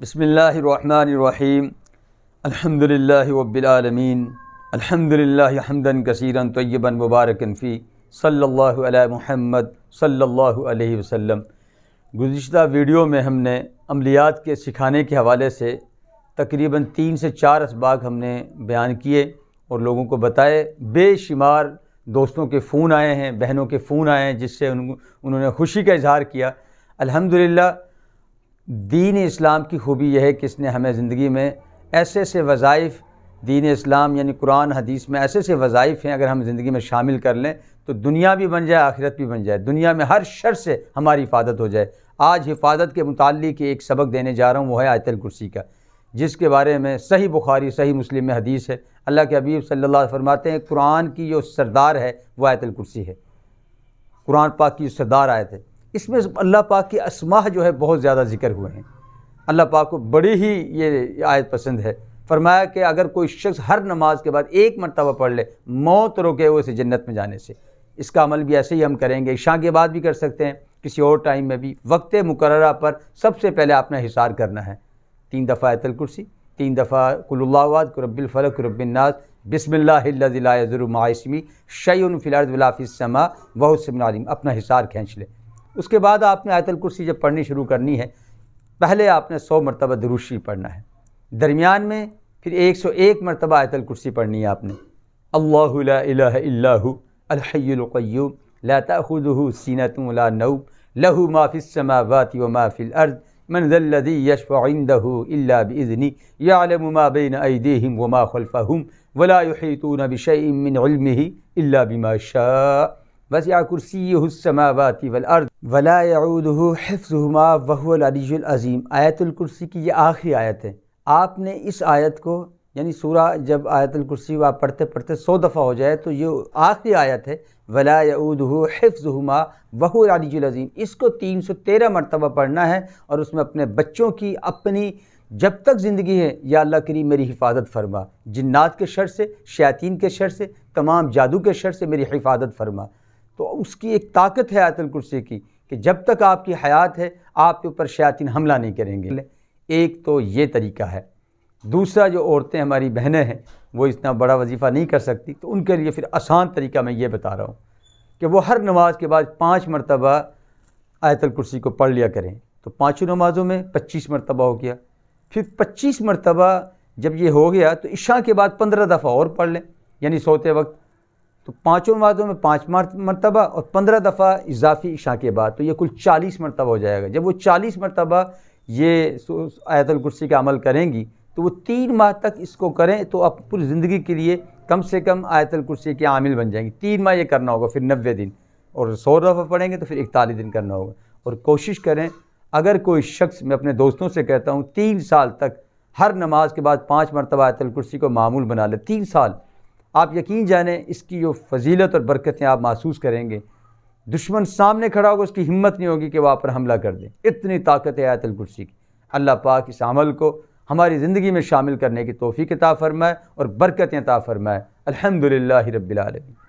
بسم اللہ الرحیم الحمد للہ العالمین الحمد للہ حمدن کثیرن طیبن مبارکن فی صلی اللہ علیہ محمد صلی اللہ علیہ وسلم گزشتہ ویڈیو میں ہم نے عملیات کے سکھانے کے حوالے سے تقریباً تین سے چار اسباق ہم نے بیان کیے اور لوگوں کو بتائے بے شمار دوستوں کے فون آئے ہیں بہنوں کے فون آئے ہیں جس سے انہوں نے خوشی کا اظہار کیا الحمدللہ دین اسلام کی خوبی یہ ہے کہ اس نے ہمیں زندگی میں ایسے سے وظائف دین اسلام یعنی قرآن حدیث میں ایسے سے وظائف ہیں اگر ہم زندگی میں شامل کر لیں تو دنیا بھی بن جائے آخرت بھی بن جائے دنیا میں ہر شر سے ہماری حفاظت ہو جائے آج حفاظت کے متعلق ایک سبق دینے جا رہا ہوں وہ ہے آیت الکرسی کا جس کے بارے میں صحیح بخاری صحیح مسلم میں حدیث ہے اللہ کے حبیب صلی اللہ علیہ فرماتے ہیں قرآن کی جو سردار ہے وہ آیت الکرسی ہے قرآن پاک کی سردار آیت ہے اس میں اللہ پاک کی اسماح جو ہے بہت زیادہ ذکر ہوئے ہیں اللہ پاک کو بڑی ہی یہ آیت پسند ہے فرمایا کہ اگر کوئی شخص ہر نماز کے بعد ایک مرتبہ پڑھ لے موت روکے ہوئے اسے جنت میں جانے سے اس کا عمل بھی ایسے ہی ہم کریں گے عشاء کے بعد بھی کر سکتے ہیں کسی اور ٹائم میں بھی وقت مقررہ پر سب سے پہلے اپنا حصار کرنا ہے تین دفعہ ایت الکرسی تین دفعہ قل اللہ واد قرب الفلق قرب الناس بسم اللہ اللہ ضرور الماشمی شعی الفلاََ الافصمہ بہت سمن عالم اپنا حصار کھینچ لے اس کے بعد آپ نے آیت الکرسی جب پڑھنی شروع کرنی ہے پہلے آپ نے سو مرتبہ دروشی پڑھنا ہے درمیان میں پھر ایک سو ایک مرتبہ آیت الکرسی پڑھنی ہے آپ نے اللہ الحی القیوم لا تأخذہ سینت ولا نو لہو ما فی وات و ما فل الارض من الذي يشفع عنده الا بین يعلم ما من علمه الا بما شاء وسیع کرسی یہ حسمہ ولا یعودہ حفظہما وہو وہ العلیج العظیم آیت الکرسی کی یہ آخری آیت ہے آپ نے اس آیت کو یعنی سورہ جب آیت الکرسی وہ آپ پڑھتے پڑھتے سو دفعہ ہو جائے تو یہ آخری آیت ہے ولا حفظ حفظہما وہو العلیج العظیم اس کو تین سو تیرہ مرتبہ پڑھنا ہے اور اس میں اپنے بچوں کی اپنی جب تک زندگی ہے یا اللہ کریم میری حفاظت فرما جنات کے شر سے شیاطین کے شر سے تمام جادو کے شر سے میری حفاظت فرما تو اس کی ایک طاقت ہے آیت الکرسی کی کہ جب تک آپ کی حیات ہے آپ کے اوپر شیاطین حملہ نہیں کریں گے ایک تو یہ طریقہ ہے دوسرا جو عورتیں ہماری بہنیں ہیں وہ اتنا بڑا وظیفہ نہیں کر سکتی تو ان کے لیے پھر آسان طریقہ میں یہ بتا رہا ہوں کہ وہ ہر نماز کے بعد پانچ مرتبہ آیت الکرسی کو پڑھ لیا کریں تو پانچوں نمازوں میں پچیس مرتبہ ہو گیا پھر پچیس مرتبہ جب یہ ہو گیا تو عشاء کے بعد پندرہ دفعہ اور پڑھ لیں یعنی سوتے وقت تو پانچوں نمازوں میں پانچ مرتبہ اور پندرہ دفعہ اضافی عشاء کے بعد تو یہ کل چالیس مرتبہ ہو جائے گا جب وہ چالیس مرتبہ یہ آیت الکرسی کا عمل کریں گی تو وہ تین ماہ تک اس کو کریں تو آپ پوری زندگی کے لیے کم سے کم آیت الکرسی کے عامل بن جائیں گے تین ماہ یہ کرنا ہوگا پھر نوے دن اور سو دفعہ پڑھیں گے تو پھر اکتالیس دن کرنا ہوگا اور کوشش کریں اگر کوئی شخص میں اپنے دوستوں سے کہتا ہوں تین سال تک ہر نماز کے بعد پانچ مرتبہ آیت الکرسی کو معمول بنا لے تین سال آپ یقین جانیں اس کی جو فضیلت اور برکتیں آپ محسوس کریں گے دشمن سامنے کھڑا ہوگا اس کی ہمت نہیں ہوگی کہ وہ آپ پر حملہ کر دیں اتنی ہے آیت الکرسی کی اللہ پاک اس عمل کو ہماری زندگی میں شامل کرنے کی توفیق عطا فرمائے اور برکتیں عطا فرمائے الحمدللہ رب العالمین